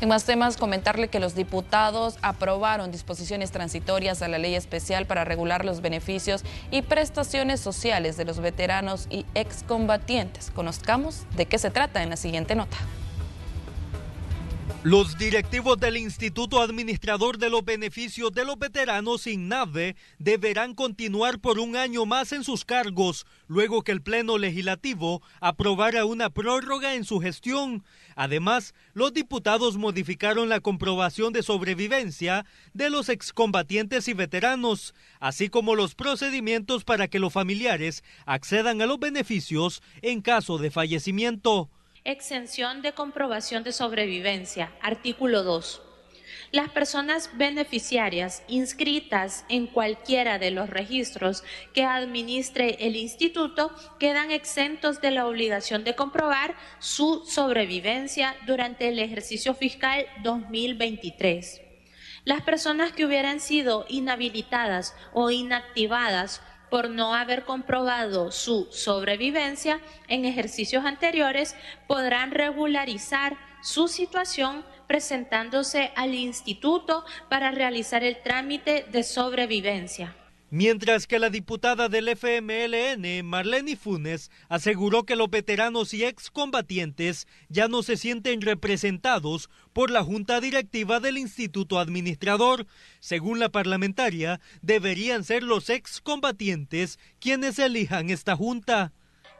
En más temas, comentarle que los diputados aprobaron disposiciones transitorias a la ley especial para regular los beneficios y prestaciones sociales de los veteranos y excombatientes. Conozcamos de qué se trata en la siguiente nota. Los directivos del Instituto Administrador de los Beneficios de los Veteranos INAVE deberán continuar por un año más en sus cargos, luego que el Pleno Legislativo aprobara una prórroga en su gestión. Además, los diputados modificaron la comprobación de sobrevivencia de los excombatientes y veteranos, así como los procedimientos para que los familiares accedan a los beneficios en caso de fallecimiento. Exención de comprobación de sobrevivencia. Artículo 2. Las personas beneficiarias inscritas en cualquiera de los registros que administre el instituto quedan exentos de la obligación de comprobar su sobrevivencia durante el ejercicio fiscal 2023. Las personas que hubieran sido inhabilitadas o inactivadas por no haber comprobado su sobrevivencia en ejercicios anteriores, podrán regularizar su situación presentándose al instituto para realizar el trámite de sobrevivencia. Mientras que la diputada del FMLN, Marlene Funes, aseguró que los veteranos y excombatientes ya no se sienten representados por la junta directiva del Instituto Administrador. Según la parlamentaria, deberían ser los excombatientes quienes elijan esta junta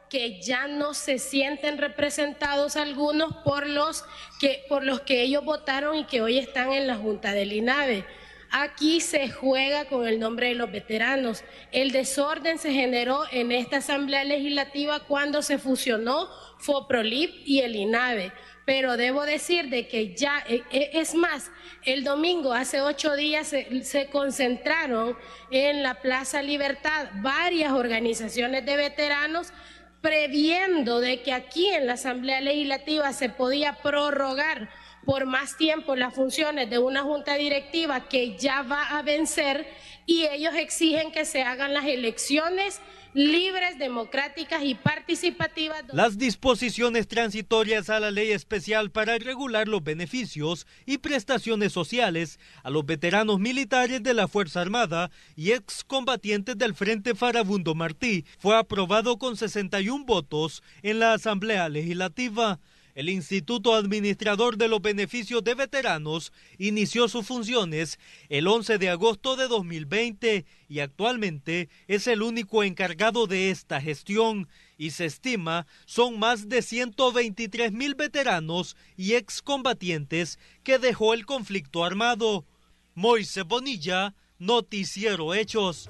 que ya no se sienten representados algunos por los que por los que ellos votaron y que hoy están en la junta del INAVE. Aquí se juega con el nombre de los veteranos. El desorden se generó en esta Asamblea Legislativa cuando se fusionó FOPROLIP y el INAVE. Pero debo decir de que ya, e, e, es más, el domingo, hace ocho días, se, se concentraron en la Plaza Libertad varias organizaciones de veteranos previendo de que aquí en la Asamblea Legislativa se podía prorrogar por más tiempo las funciones de una junta directiva que ya va a vencer y ellos exigen que se hagan las elecciones libres, democráticas y participativas. Las disposiciones transitorias a la ley especial para regular los beneficios y prestaciones sociales a los veteranos militares de la Fuerza Armada y excombatientes del Frente Farabundo Martí fue aprobado con 61 votos en la Asamblea Legislativa. El Instituto Administrador de los Beneficios de Veteranos inició sus funciones el 11 de agosto de 2020 y actualmente es el único encargado de esta gestión y se estima son más de 123 mil veteranos y excombatientes que dejó el conflicto armado. Moise Bonilla, Noticiero Hechos.